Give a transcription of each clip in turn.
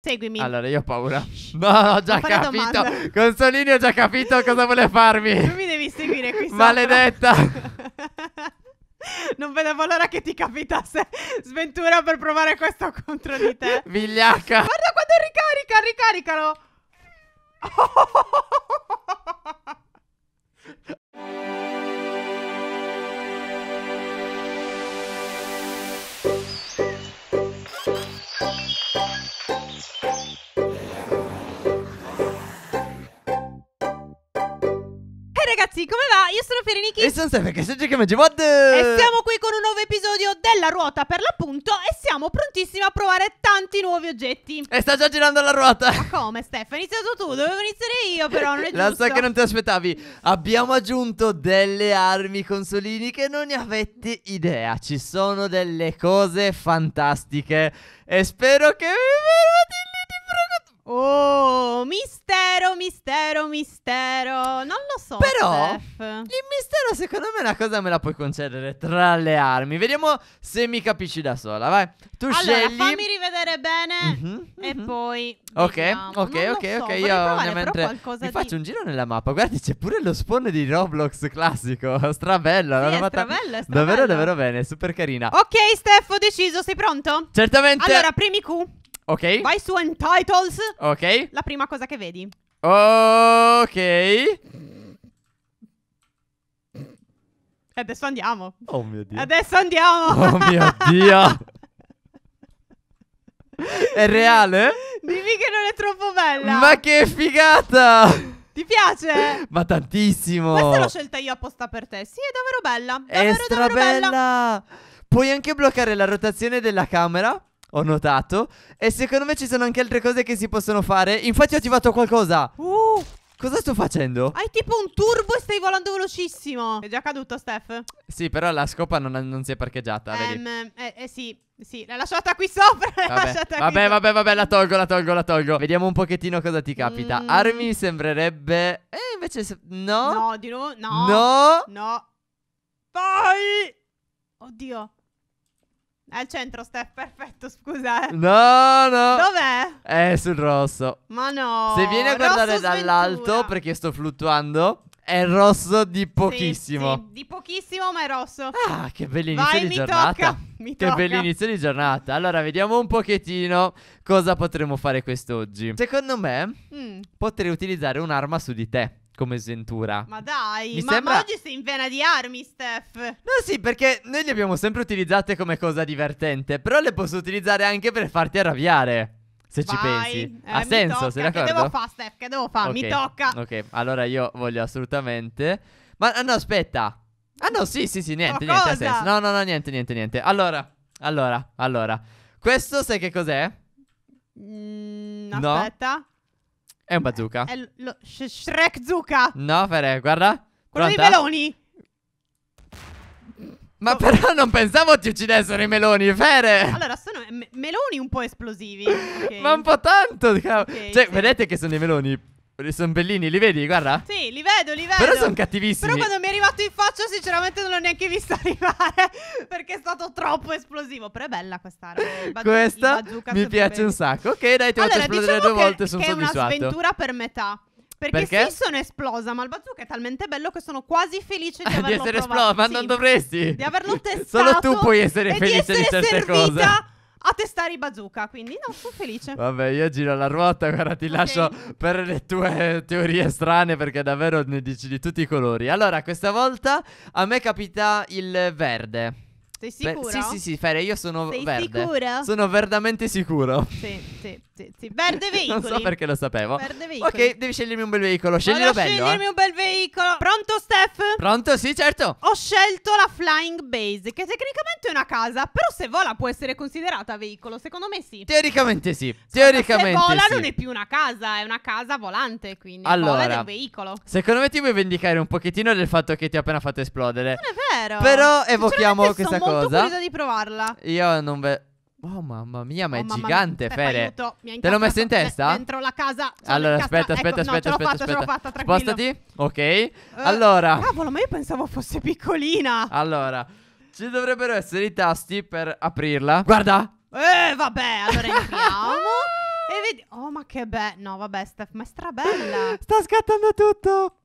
Seguimi. Allora, io ho paura. No, ho già Fare capito. Consolini, ho già capito cosa vuole Tu mi devi seguire qui sopra. Maledetta. Non vedevo l'ora che ti capitasse sventura per provare questo contro di te. Vigliacca. Guarda quando ricarica, ricaricalo. ragazzi, come va? Io sono Fereniki E sono Stefan, che se cerchiamo di E siamo qui con un nuovo episodio della ruota per l'appunto E siamo prontissimi a provare tanti nuovi oggetti E sta già girando la ruota Ma come Stefano? Hai iniziato tu, dovevo iniziare io però, non è giusto La so che non ti aspettavi Abbiamo aggiunto delle armi consolini che non ne avete idea Ci sono delle cose fantastiche E spero che vi verrete Oh, mistero, mistero, mistero. Non lo so. Però, Steph. il mistero secondo me è una cosa me la puoi concedere tra le armi. Vediamo se mi capisci da sola, vai. Tu allora, scegli. fammi rivedere bene mm-hmm, mm-hmm. e mhm. poi Ok, vediamo. ok, non ok, so, ok. Io ovviamente mi di... faccio un giro nella mappa. Guardi, c'è pure lo spawn di Roblox classico. Strabello, sì, è fatta... strabello, è strabello. Davvero davvero bene, super carina. Ok, Steph, ho deciso, sei pronto? Certamente. Allora, primi Q. Ok. Vai su Untitles. Ok. La prima cosa che vedi. Ok. Adesso andiamo. Oh mio Dio. Adesso andiamo. Oh mio Dio. È reale? Dimmi che non è troppo bella. Ma che figata! Ti piace? Ma tantissimo. Questa l'ho scelta io apposta per te. Sì, è davvero bella. Davvero, è davvero bella. Puoi anche bloccare la rotazione della camera ho notato. E secondo me ci sono anche altre cose che si possono fare. Infatti ho attivato qualcosa. Uh. Cosa sto facendo? Hai tipo un turbo e stai volando velocissimo. È già caduto, Steph. Sì, però la scopa non, non si è parcheggiata. Um, eh, eh, sì, sì, l'ha lasciata qui sopra. vabbè. vabbè, qui vabbè, vabbè, la tolgo, la tolgo, la tolgo. Vediamo un pochettino cosa ti capita. Mm. Armi sembrerebbe. eh, invece. No. No, di nuovo. No. No. No. Poi. Oddio. Al centro, Steph, perfetto, scusa. Eh. No, no. Dov'è? È sul rosso. Ma no. Se vieni a guardare dall'alto, sventura. perché sto fluttuando, è rosso di pochissimo. Sì, sì, di pochissimo, ma è rosso. Ah, che bell'inizio Vai, di mi giornata. Tocca. Mi che bell'inizio di giornata. Allora, vediamo un pochettino cosa potremo fare quest'oggi. Secondo me, mm. potrei utilizzare un'arma su di te come sventura. Ma dai, Mi ma, sembra... ma oggi sei in vena di armi, Steph. No, sì, perché noi le abbiamo sempre utilizzate come cosa divertente, però le posso utilizzare anche per farti arrabbiare. Se Vai, ci pensi, eh, ha senso, tocca. sei d'accordo? Che devo fare, Steph? Che devo fare? Okay. Mi tocca. Ok, allora io voglio assolutamente. Ma ah, no, aspetta. Ah, no, sì, sì, sì, niente, ma niente. Ha senso. No, no, no, niente, niente, niente. Allora, allora, allora. Questo sai che cos'è? Mm, no. Aspetta. È un bazooka. È lo, sh Shrek Zuka. No, Fere, guarda. Quello Pronta? dei meloni. Ma oh. però non pensavo ti uccidessero i meloni, Fere. Allora, sono me meloni un po' esplosivi. Okay. Ma un po' tanto. Okay, cioè, sì. vedete che sono dei meloni sono bellini, li vedi, guarda? Sì, li vedo, li vedo. Però sono cattivissimi. Però quando mi è arrivato in faccia, sinceramente, non l'ho neanche visto arrivare. perché è stato troppo esplosivo. Però è bella quest'arma. questa mi piace bene. un sacco. Ok, dai, ti faccio esplodere diciamo due volte. Sono soddisfatto. È una sventura per metà. Perché, perché? sì, sono esplosa, ma il bazooka è talmente bello che sono quasi felice di averlo Di essere esplosa, ma sì, non dovresti. Di averlo testato. Solo tu puoi essere felice di, essere di certe servita. cose a testare i bazooka. Quindi no, sono felice. Vabbè, io giro la ruota, guarda, ti okay. lascio per le tue teorie strane perché davvero ne dici di tutti i colori. Allora, questa volta a me capita il verde. Sei sicuro? Beh, sì, sì, sì, Fere, io sono Sei verde. sicuro? Sono verdamente sicuro. Sì, sì, sì, sì. Verde veicoli. non so perché lo sapevo. Verde veicoli. Ok, devi scegliermi un bel veicolo. Sceglilo bello. scegliermi eh. un bel veicolo. Pronto, Steph? Pronto, sì, certo. Ho scelto la Flying Base, che tecnicamente è una casa, però se vola può essere considerata veicolo. Secondo me sì. Teoricamente sì. Teoricamente se vola sì. non è più una casa, è una casa volante, quindi allora, vola è un veicolo. Secondo me ti vuoi vendicare un pochettino del fatto che ti ho appena fatto esplodere. Non è vero vero. Però evochiamo questa cosa. Sono molto curiosa di provarla. Io non ve... Oh mamma mia, ma è oh, è gigante, mia. Fere. Aiuto, Te l'ho messa in testa? Cioè, dentro la casa. allora, aspetta, aspetta, ecco, aspetta, no, aspetta, fatta, aspetta. Fatta, Spostati. Ok. Eh, allora. Cavolo, ma io pensavo fosse piccolina. Allora, ci dovrebbero essere i tasti per aprirla. Guarda. Eh, vabbè, allora entriamo. e vedi Oh ma che bello No vabbè Steph Ma è strabella Sta scattando tutto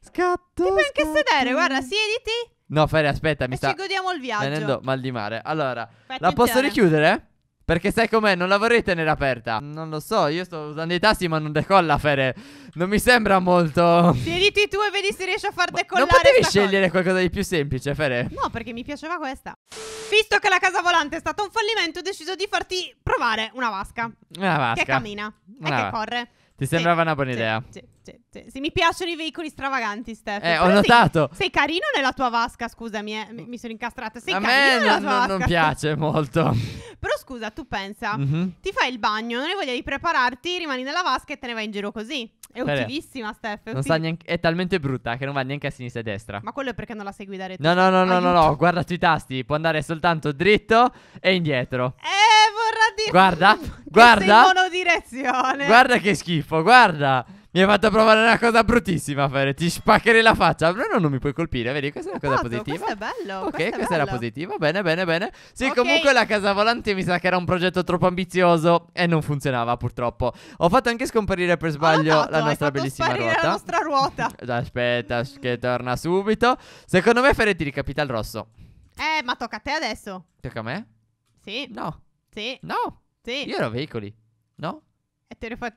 Scatto Ti puoi anche sedere Guarda siediti No, Fede, aspetta, mi e sta. Ci godiamo il viaggio. Venendo mal di mare. Allora, Fai la posso richiudere? Perché sai com'è, non la vorrei tenere aperta. Non lo so, io sto usando i tasti ma non decolla, Fede. Non mi sembra molto. Siediti tu e vedi se riesci a far decollare. Ma non potevi scegliere cosa. qualcosa di più semplice, Fede? No, perché mi piaceva questa. Visto che la casa volante è stato un fallimento, ho deciso di farti provare una vasca. Una vasca. Che cammina. Una e che corre. Ti sembrava una buona idea. Sì, sì, sì, sì, mi piacciono i veicoli stravaganti, Stefano. Eh, ho notato. Sei, sei, carino nella tua vasca, scusami, eh, mi, mi, sono incastrata. Sei a carino nella non, tua non, vasca. non piace molto. Però scusa, tu pensa, mm-hmm. ti fai il bagno, non hai voglia di prepararti, rimani nella vasca e te ne vai in giro così. È Serio? utilissima, Steph. È, util... neanche... è, talmente brutta che non va neanche a sinistra e a destra. Ma quello è perché non la sai guidare tu. No, no, no, no, no, no, guarda sui tasti. Può andare soltanto dritto e indietro. Eh! Oddio. Guarda, guarda. monodirezione. Guarda che schifo, guarda. Mi hai fatto provare una cosa bruttissima, Fere. Ti spaccherei la faccia. Però no, non mi puoi colpire, vedi? Questa è una cosa Posso, esatto, positiva. Questo è bello. Ok, questa era positiva. Bene, bene, bene. Sì, okay. comunque la casa volante mi sa che era un progetto troppo ambizioso e non funzionava, purtroppo. Ho fatto anche scomparire per sbaglio ah, notato, la nostra bellissima ruota. La nostra ruota. Aspetta, che torna subito. Secondo me, Fere, ricapita il rosso. Eh, ma tocca a te adesso. Tocca a me? Sì. No. Sì. No. Sì. Io ero veicoli. No? E te ne fa...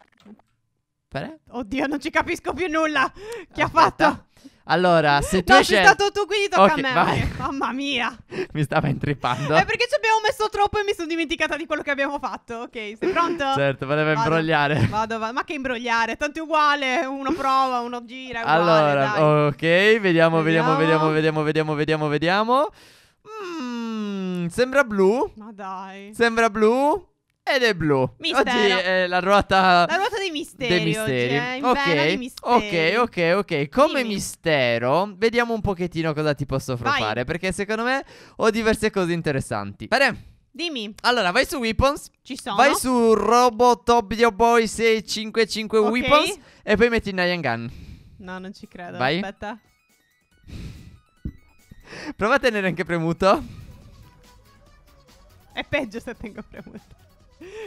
Pare? Oddio, non ci capisco più nulla. Chi ha fatto? Allora, se tu no, sei stato tu, quindi tocca okay, a me. Mamma mia. mi stava intrippando. È eh, perché ci abbiamo messo troppo e mi sono dimenticata di quello che abbiamo fatto. Ok, sei pronto? certo, voleva imbrogliare. Vado, vado. Ma che imbrogliare? Tanto è uguale. Uno prova, uno gira. Uguale, allora, dai. ok, vediamo, vediamo, vediamo, vediamo, vediamo, vediamo. vediamo. Mm, sembra blu. Ma dai. Sembra blu. Ed è blu. Mistero. Oggi è la ruota. La ruota dei misteri. Dei misteri. Oggi, eh? okay. misteri. ok, ok, ok. Come Dimmi. mistero, vediamo un pochettino cosa ti posso fare. Perché secondo me ho diverse cose interessanti. Bene. Dimmi. Allora, vai su Weapons. Ci sono. Vai su Robotobio Boy 655 okay. Weapons. E poi metti Nyan Gun. No, non ci credo. Vai. Aspetta. Prova a tenere anche premuto. È peggio se tengo premuto.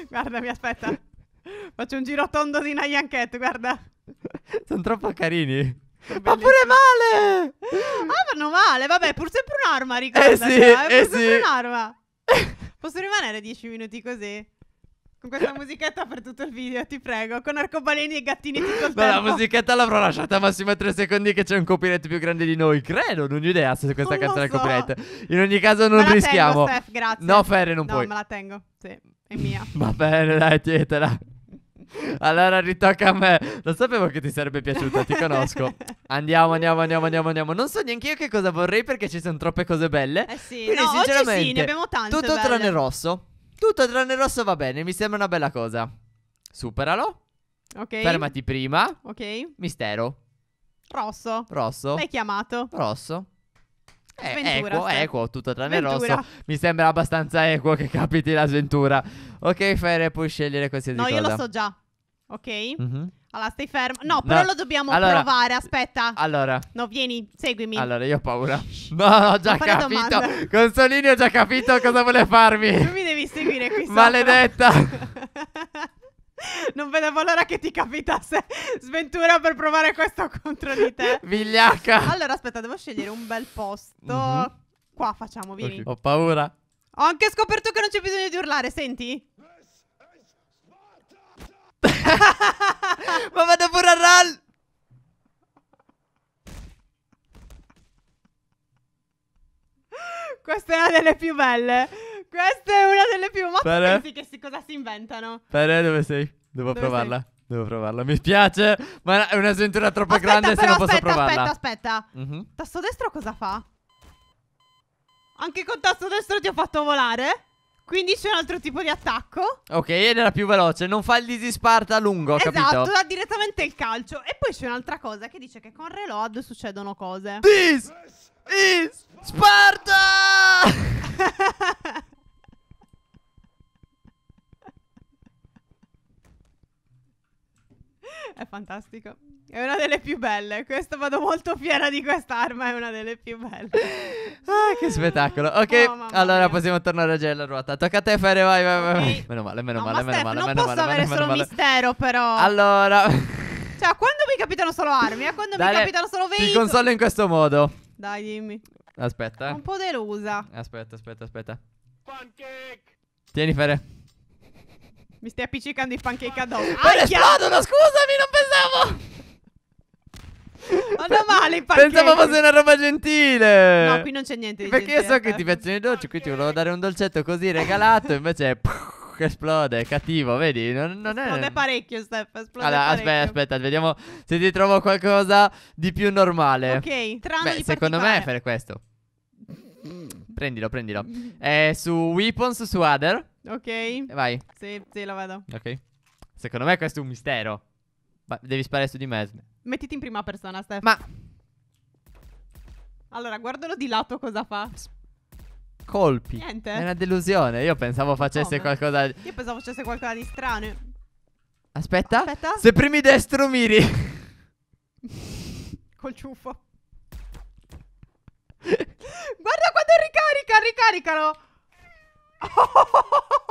Guardami, aspetta. Faccio un giro tondo di Nyan Nyanket, guarda. Sono troppo carini. Ma pure male! Ah, vanno male. Vabbè, pur sempre un'arma, ricordati. Eh sì, eh, è pur eh sempre un'arma. Posso rimanere 10 minuti così? Con questa musichetta per tutto il video, ti prego. Con arcobaleni e gattini tutto il tempo. No, la musichetta l'avrò lasciata massimo a 3 secondi che c'è un copyright più grande di noi. Credo, non ho idea se questa non canzone è so. copyright. In ogni caso non me la rischiamo. Tengo, Steph, grazie. No, Ferre, non no, puoi. No, me la tengo. Sì, è mia. Va bene, dai, tietela. Allora ritocca a me. Lo sapevo che ti sarebbe piaciuta, ti conosco. Andiamo, andiamo, andiamo, andiamo, andiamo. Non so neanche io che cosa vorrei perché ci sono troppe cose belle. Eh sì, Quindi, no, sinceramente, sì, ne abbiamo tante. Tutto belle. tranne rosso. Tutto tranne il rosso va bene, mi sembra una bella cosa. Superalo. Ok. Fermati prima. Ok. Mistero. Rosso. Rosso. L'hai chiamato. Rosso. Eh, Ventura, equo, equo, tutto tranne Ventura. rosso. Mi sembra abbastanza equo che capiti la sventura. Ok, Fere, puoi scegliere qualsiasi no, cosa. No, io lo so già. Ok. Mm -hmm. Allora, stai fermo. No, però no. lo dobbiamo allora, provare. Aspetta. Allora. No, vieni, seguimi. Allora, io ho paura. No, ho già capito. Domanda. Consolini, ho già capito cosa vuole farmi. Tu mi devi seguire qui Maledetta. non vedevo l'ora che ti capitasse sventura per provare questo contro di te. Vigliacca. Allora, aspetta, devo scegliere un bel posto. Mm-hmm. Qua facciamo, vieni. Okay. Ho paura. Ho anche scoperto che non c'è bisogno di urlare, senti? Ma vado pure a RAL! Questa è una delle più belle. Questa è una delle più... Ma Pere? pensi che si, cosa si inventano? Pere, dove sei? Devo dove provarla. Sei? Devo provarla. Mi spiace, ma è una sventura troppo aspetta, grande però, se non aspetta, posso provarla. Aspetta, aspetta. Mm -hmm. Tasto destro cosa fa? Anche con tasto destro ti ho fatto volare? Quindi c'è un altro tipo di attacco. Ok, ed era più veloce. Non fa il disisparta lungo, esatto, capito? Esatto, ha direttamente il calcio. E poi c'è un'altra cosa che dice che con reload succedono cose. This is Sparta! È fantastico. È una delle più belle. Questa vado molto fiera di quest'arma. È una delle più belle. Ah, Ah, che spettacolo. Ok, no, allora possiamo tornare a girare la ruota. Tocca a te fare, vai, vai, vai. Okay. Meno male, meno no, male, meno Steph, male. Non meno posso male, avere solo male. mistero, però. Allora... Cioè, quando mi capitano solo armi, A eh, quando Dai, mi capitano solo veicoli... Ti consolo in questo modo. Dai, dimmi. Aspetta. Eh. Un po' delusa. Aspetta, aspetta, aspetta. Pancake! Tieni, Fere. Mi stai appiccicando i pancake addosso. Ah, esplodono, scusami, non pensavo! Vanno male infatti. Pensavo fosse una roba gentile. No, qui non c'è niente di Perché gentile, io so che ti piacciono i dolci, qui ti volevo dare un dolcetto così regalato, invece esplode, è cattivo, vedi? Non, non esplode è... parecchio, Steph, esplode allora, parecchio. aspetta, aspetta, vediamo se ti trovo qualcosa di più normale. Ok, tranne Beh, secondo me è fare questo. Prendilo, prendilo. È su Weapons, su Other. Ok. Vai. Sì, sì, la vado. Ok. Secondo me questo è un mistero. Ma devi sparare su di me. Mettiti in prima persona, Steph. Ma... Allora, guardalo di lato cosa fa. Colpi. Niente. È una delusione. Io pensavo facesse Come? qualcosa... Io pensavo facesse qualcosa di strano. Aspetta. Aspetta. Se premi destro miri. Col ciuffo. Guarda quando ricarica, ricaricalo.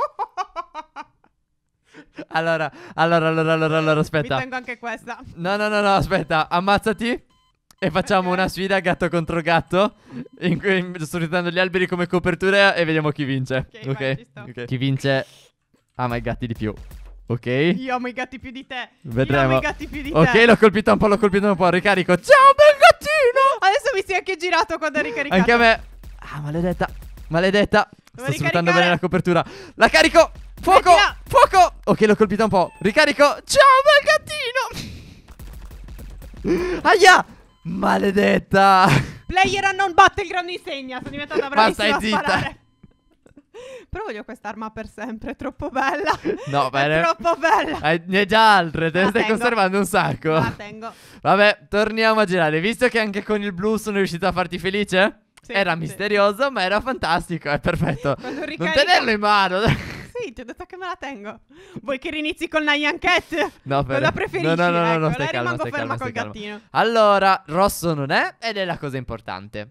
Allora, allora, allora, allora, allora, aspetta. Mi tengo anche questa. No, no, no, no, aspetta, ammazzati. E facciamo okay. una sfida gatto contro gatto. In cui sto ritornando gli alberi come copertura e vediamo chi vince. Ok. okay? Vai, okay. Chi vince ama i gatti di più. Ok. Io amo i gatti più di te. Vedremo. Io amo i gatti più di te. Ok, l'ho colpito un po', l'ho colpito un po'. Ricarico. Ciao, bel gattino. Adesso mi si è anche girato quando ha ricaricato. Anche a me. Ah, maledetta. Maledetta. Devo Sto sfruttando bene la copertura. La carico. Fuoco. Mettila. Fuoco. Ok, l'ho colpita un po'. Ricarico. Ciao, bel gattino. Aia. Maledetta. Player non a non battleground insegna. Sono diventata bravissima Ma stai zitta. Sparare. Però voglio quest'arma per sempre, è troppo bella. No, bene. È troppo bella. Hai, ne hai già altre, te la ne stai conservando un sacco. La tengo. Vabbè, torniamo a girare. Visto che anche con il blu sono riuscito a farti felice? Sì, era sì. misterioso, ma era fantastico, è perfetto. Non tenerlo in mano. Sì, ti ho detto che me la tengo. Vuoi che rinizi con la Yanket? No, per... la preferisci? No, no, no, ecco. no, no stai calma, rimango ferma col gattino. Allora, rosso non è ed è la cosa importante.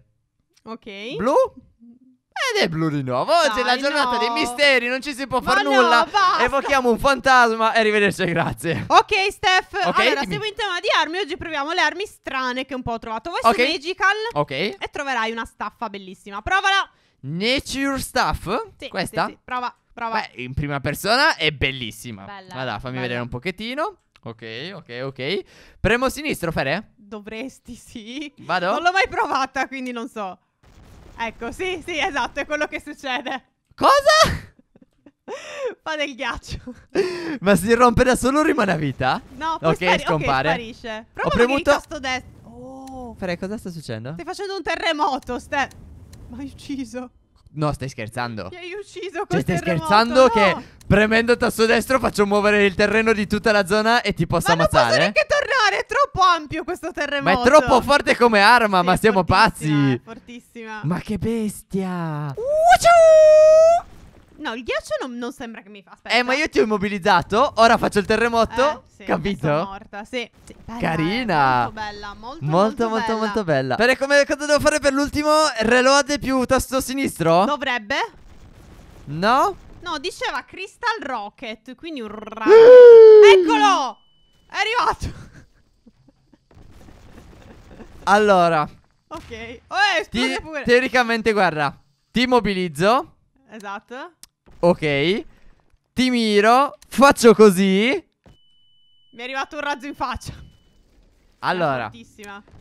Ok. Blu? Ed è blu di nuovo. Oggi è la giornata no. dei misteri, non ci si può fare nulla. No, Evochiamo un fantasma e arrivederci, grazie. Ok, Steph. Okay, allora, dimmi. siamo in tema di armi. Oggi proviamo le armi strane che un po' ho trovato. Vai okay. su Magical. Ok. E troverai una staffa bellissima. Provala. Nature Staff? Sì, Questa? Sì, sì. Prova. Prova. Beh, in prima persona è bellissima. Bella. Vada, fammi bella. vedere un pochettino. Ok, ok, ok. Premo sinistro, Fere? Dovresti, sì. Vado? Non l'ho mai provata, quindi non so. Ecco, sì, sì, esatto, è quello che succede. Cosa? Fa del ghiaccio. Ma si rompe da solo o rimane a vita? No, poi okay, scompare. Okay, sparisce. Prova Ho premuto... il tasto destro. Oh. Fere, cosa sta succedendo? Stai facendo un terremoto, Ste... Ma hai ucciso. No, stai scherzando. Ti hai ucciso cioè, col Cioè, stai scherzando no. che premendo il tasto destro faccio muovere il terreno di tutta la zona e ti posso ma ammazzare? Ma non posso neanche tornare, è troppo ampio questo terremoto. Ma è troppo forte come arma, sì, ma siamo pazzi. È Fortissima. Ma che bestia. Uh, ciao! No, il ghiaccio non, non sembra che mi fa. Aspetta. Eh, ma io ti ho immobilizzato. Ora faccio il terremoto. Eh, sì, capito? Sono morta, sì. sì bella, eh, Carina. Eh, molto bella. Molto, molto, molto, molto bella. Molto bella. Per come cosa devo fare per l'ultimo? Reload più tasto sinistro? Dovrebbe. No? No, diceva Crystal Rocket. Quindi un raggio. Eccolo! È arrivato. Allora. Ok. Oh, eh, pure. Teoricamente, guarda. Ti immobilizzo. Esatto. Ok Ti miro Faccio così Mi è arrivato un razzo in faccia Allora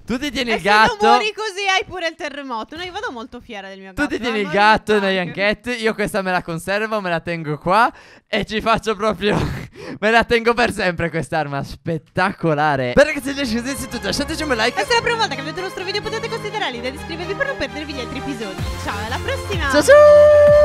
Tu ti tieni e il gatto se muori così hai pure il terremoto No io vado molto fiera del mio gatto Tu ti tieni il gatto Nelle anchette Io questa me la conservo Me la tengo qua E ci faccio proprio Me la tengo per sempre quest'arma Spettacolare Beh che se vi è piaciuto tutto Lasciateci un like E se è la prima volta che vedete il nostro video Potete considerare l'idea di iscrivervi Per non perdervi gli altri episodi Ciao alla prossima Ciao ciao